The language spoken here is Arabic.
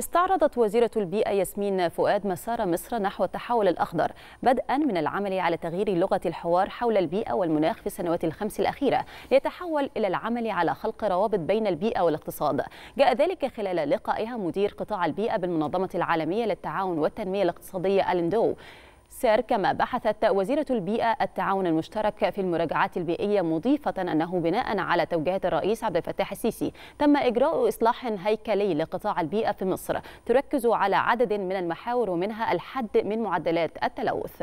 استعرضت وزيرة البيئة ياسمين فؤاد مسار مصر نحو التحول الأخضر بدءا من العمل على تغيير لغة الحوار حول البيئة والمناخ في السنوات الخمس الأخيرة ليتحول إلى العمل على خلق روابط بين البيئة والاقتصاد جاء ذلك خلال لقائها مدير قطاع البيئة بالمنظمة العالمية للتعاون والتنمية الاقتصادية ألندو سير كما بحثت وزيرة البيئة التعاون المشترك في المراجعات البيئية مضيفة أنه بناء على توجيهات الرئيس عبد الفتاح السيسي تم إجراء إصلاح هيكلي لقطاع البيئة في مصر تركز على عدد من المحاور ومنها الحد من معدلات التلوث